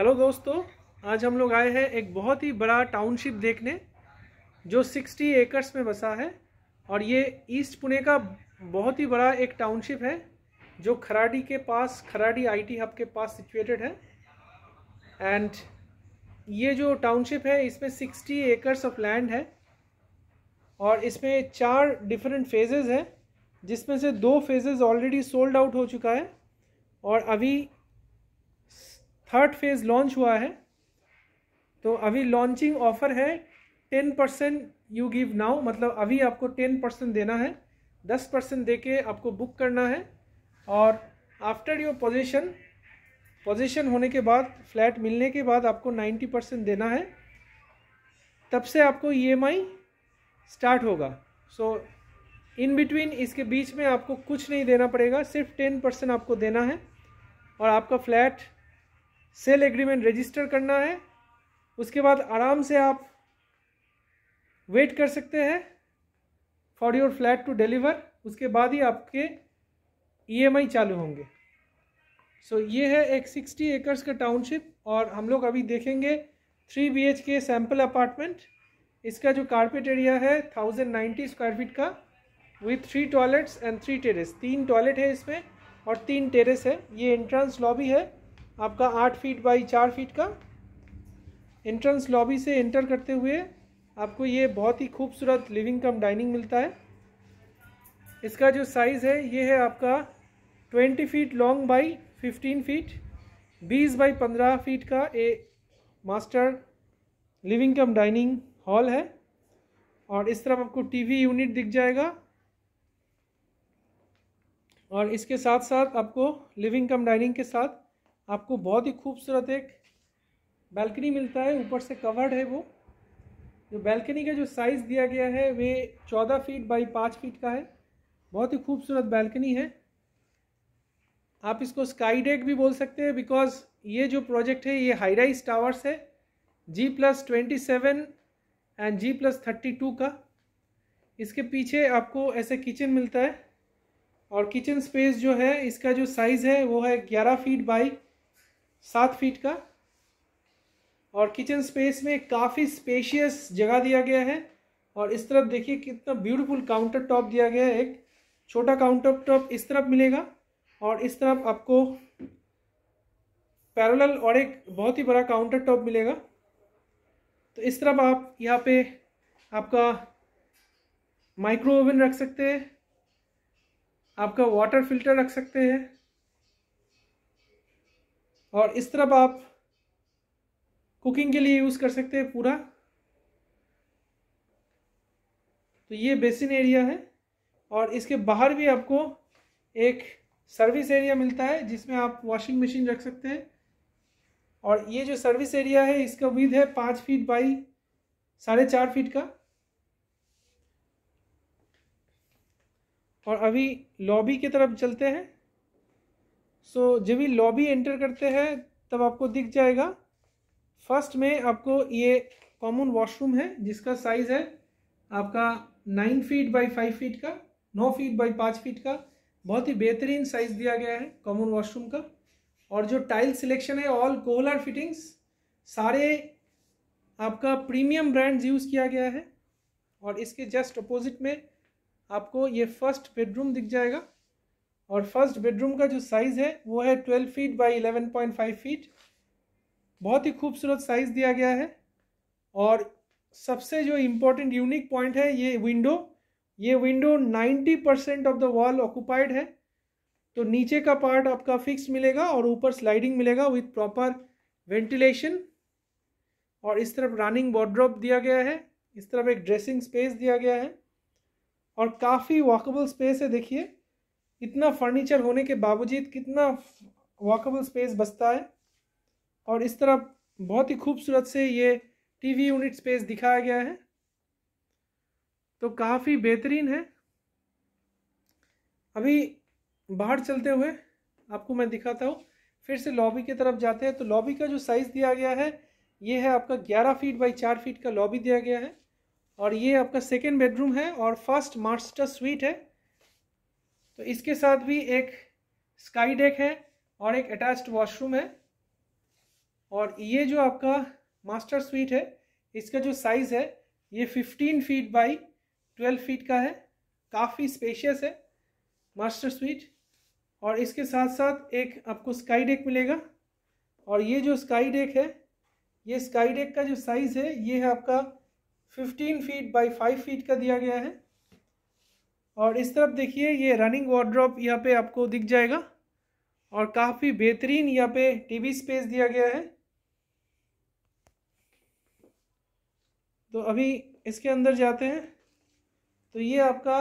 hello दोस्तों आज हम लोग आए हैं एक बहुत ही बड़ा टाउनशिप देखने जो 60 एकर्स में बसा है और ये ईस्ट पुणे का बहुत ही बड़ा एक टाउनशिप है जो खराडी के पास खराडी आईटी हब के पास सिचुएटेड है एंड ये जो टाउनशिप है इसमें 60 एकर्स ऑफ लैंड है और इसमें चार डिफरेंट फेजेस हैं जिसमें से दो फेजेस ऑलरेडी सोल्ड आउट हो चुका है और अभी थर्ड फेज लॉन्च हुआ है तो अभी लॉन्चिंग ऑफर है ten percent you give now मतलब अभी आपको टेन परसेंट देना है दस परसेंट दे के आपको बुक करना है और आफ्टर योर पोजीशन पोजीशन होने के बाद फ्लैट मिलने के बाद आपको नाइन्टी परसेंट देना है तब से आपको ई e स्टार्ट होगा सो इन बिटवीन इसके बीच में आपको कुछ नहीं देना पड़ेगा सिर्फ टेन परसेंट आपको देना है और आपका फ्लैट सेल एग्रीमेंट रजिस्टर करना है उसके बाद आराम से आप वेट कर सकते हैं for your flat to deliver उसके बाद ही आपके ईएमआई e चालू होंगे सो so, ये है एक सिक्सटी एकर्स का टाउनशिप और हम लोग अभी देखेंगे three B H K sample apartment इसका जो कारपेट एरिया है थाउजेंड नाइन्टी स्क्वायर फीट का with three toilets and three terrace तीन टॉयलेट है इसमें और तीन टेरेस है ये एंट्रेंस लॉबी है आपका आठ फीट बाई चार फीट का एंट्रेंस लॉबी से एंटर करते हुए आपको ये बहुत ही खूबसूरत लिविंग कम डाइनिंग मिलता है इसका जो साइज़ है ये है आपका twenty feet long by fifteen feet बीस बाई पंद्रह फीट का a master living cum dining hall है और इस तरफ आपको टीवी यूनिट दिख जाएगा और इसके साथ साथ आपको लिविंग कम डाइनिंग के साथ आपको बहुत ही खूबसूरत एक बैल्कनी मिलता है ऊपर से कवर्ड है वो जो बैल्कनी का जो साइज़ दिया गया है वे चौदह फीट बाई पाँच फीट का है बहुत ही खूबसूरत बैल्कनी है आप इसको स्काई डेक भी बोल सकते हैं बिकॉज ये जो प्रोजेक्ट है ये हाई राइज टावर्स है G plus twenty seven and G plus thirty two का इसके पीछे आपको ऐसे किचन मिलता है और किचन स्पेस जो है इसका जो साइज़ है वो है ग्यारह फीट बाई सात फीट का और किचन स्पेस में काफ़ी स्पेशियस जगह दिया गया है और इस तरफ देखिए कितना ब्यूटीफुल काउंटर टॉप दिया गया है एक छोटा काउंटर टॉप इस तरफ मिलेगा और इस तरफ आपको पैरेलल और एक बहुत ही बड़ा काउंटर टॉप मिलेगा तो इस तरफ आप यहाँ पे आपका माइक्रो ओवन रख सकते हैं आपका वाटर फिल्टर रख सकते हैं और इस तरफ आप कुकिंग के लिए यूज़ कर सकते हैं पूरा तो ये बेसिन एरिया है और इसके बाहर भी आपको एक सर्विस एरिया मिलता है जिसमें आप वॉशिंग मशीन रख सकते हैं और ये जो सर्विस एरिया है इसका विध है पाँच फीट बाई साढ़े चार फीट का और अभी लॉबी की तरफ चलते हैं सो so, जब भी लॉबी एंटर करते हैं तब आपको दिख जाएगा फर्स्ट में आपको ये कॉमन वॉशरूम है जिसका साइज़ है आपका nine feet by five feet का नौ फीट बाई पाँच फीट का बहुत ही बेहतरीन साइज़ दिया गया है कॉमन वॉशरूम का और जो टाइल सिलेक्शन है ऑल कोहलर फिटिंग्स सारे आपका प्रीमियम ब्रांड्स यूज़ किया गया है और इसके जस्ट अपोजिट में आपको ये फर्स्ट बेडरूम दिख जाएगा और फर्स्ट बेडरूम का जो साइज़ है वो है twelve feet by eleven point five feet बहुत ही खूबसूरत साइज़ दिया गया है और सबसे जो इम्पोर्टेंट यूनिक पॉइंट है ये विंडो ये window ninety percent of the wall occupied है तो नीचे का पार्ट आपका फिक्स मिलेगा और ऊपर स्लाइडिंग मिलेगा विथ प्रॉपर वेंटिलेशन और इस तरफ रनिंग वार्ड्रोप दिया गया है इस तरफ एक ड्रेसिंग स्पेस दिया गया है और काफ़ी वॉकेबल स्पेस है देखिए इतना फर्नीचर होने के बावजूद कितना वॉकेबल स्पेस बचता है और इस तरह बहुत ही खूबसूरत से ये टीवी यूनिट स्पेस दिखाया गया है तो काफ़ी बेहतरीन है अभी बाहर चलते हुए आपको मैं दिखाता हूँ फिर से लॉबी की तरफ जाते हैं तो लॉबी का जो साइज़ दिया गया है ये है आपका 11 फीट बाई 4 फीट का लॉबी दिया गया है और ये आपका सेकेंड बेडरूम है और फर्स्ट मास्टर स्वीट है तो इसके साथ भी एक स्काई डेक है और एक अटैच्ड वॉशरूम है और ये जो आपका मास्टर स्वीट है इसका जो साइज़ है ये 15 फीट बाई 12 फीट का है काफ़ी स्पेशियस है मास्टर स्वीट और इसके साथ साथ एक आपको स्काई डेक मिलेगा और ये जो स्काई डेक है ये स्काई डेक का जो साइज़ है ये है आपका 15 फीट बाई 5 फीट का दिया गया है और इस तरफ देखिए ये रनिंग वार्ड्रॉप यहाँ पे आपको दिख जाएगा और काफ़ी बेहतरीन यहाँ पे टीवी स्पेस दिया गया है तो अभी इसके अंदर जाते हैं तो ये आपका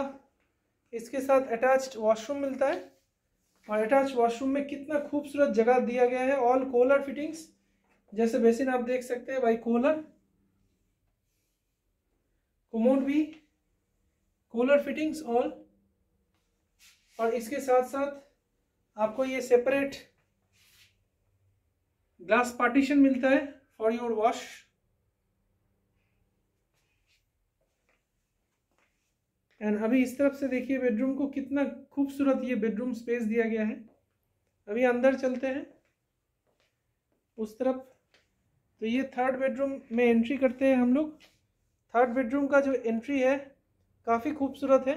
इसके साथ अटैच्ड वॉशरूम मिलता है और अटैच वॉशरूम में कितना खूबसूरत जगह दिया गया है ऑल कोलर फिटिंग्स जैसे बेसिन आप देख सकते हैं भाई कोलर कुमोट भी कूलर फिटिंग्स ऑल और इसके साथ साथ आपको ये सेपरेट ग्लास पार्टीशन मिलता है फॉर योर वॉश एंड अभी इस तरफ से देखिए बेडरूम को कितना खूबसूरत ये बेडरूम स्पेस दिया गया है अभी अंदर चलते हैं उस तरफ तो ये थर्ड बेडरूम में एंट्री करते हैं हम लोग थर्ड बेडरूम का जो एंट्री है काफ़ी खूबसूरत है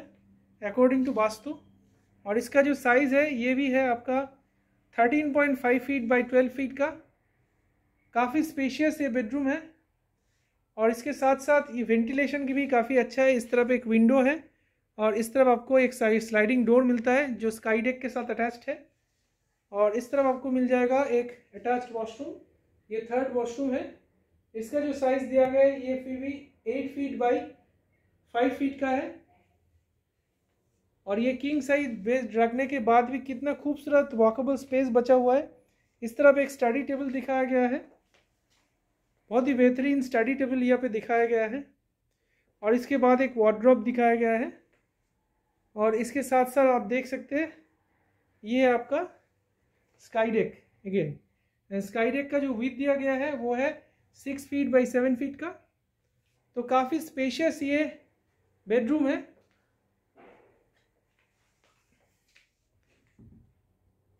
अकॉर्डिंग टू वास्तु और इसका जो साइज़ है ये भी है आपका thirteen point five feet by twelve feet का काफ़ी स्पेशियस ये बेडरूम है और इसके साथ साथ ये वेंटिलेशन की भी काफ़ी अच्छा है इस तरफ एक विंडो है और इस तरफ आपको एक स्लाइडिंग डोर मिलता है जो स्काई डेक के साथ अटैच्ड है और इस तरफ आपको मिल जाएगा एक अटैच्ड वॉशरूम ये थर्ड वॉशरूम है इसका जो साइज़ दिया गया है ये फिर भी eight feet by five feet का है और ये किंग साइज बेड रखने के बाद भी कितना खूबसूरत वॉकेबल स्पेस बचा हुआ है इस तरफ एक स्टडी टेबल दिखाया गया है बहुत ही बेहतरीन स्टडी टेबल यहाँ पे दिखाया गया है और इसके बाद एक वार्ड्रॉप दिखाया गया है और इसके साथ साथ आप देख सकते हैं ये आपका sky deck again sky deck का जो विथ दिया गया है वो है six feet by seven feet का तो काफ़ी स्पेशियस ये बेडरूम है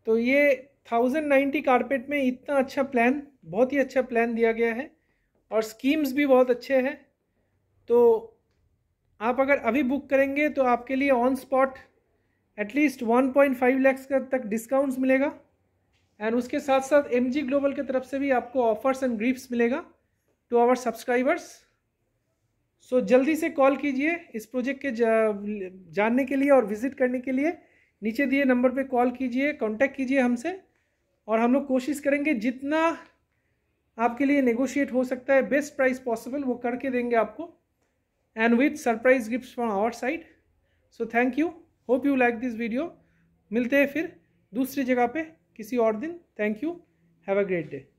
तो ये थाउजेंड नाइन्टी कारपेट में इतना अच्छा प्लान बहुत ही अच्छा प्लान दिया गया है और स्कीम्स भी बहुत अच्छे हैं तो आप अगर अभी बुक करेंगे तो आपके लिए on spot at least one point five lakhs तक डिस्काउंट्स मिलेगा एंड उसके साथ साथ एम जी ग्लोबल की तरफ से भी आपको ऑफर्स एंड ग्रीफ्स मिलेगा to our subscribers so so, जल्दी से कॉल कीजिए इस प्रोजेक्ट के जा, जानने के लिए और विजिट करने के लिए नीचे दिए नंबर पे कॉल कीजिए कांटेक्ट कीजिए हमसे और हम लोग कोशिश करेंगे जितना आपके लिए नेगोशिएट हो सकता है बेस्ट प्राइस पॉसिबल वो करके देंगे आपको and with surprise gift from our side so thank you hope you like this video मिलते हैं फिर दूसरी जगह पे किसी और दिन thank you have a great day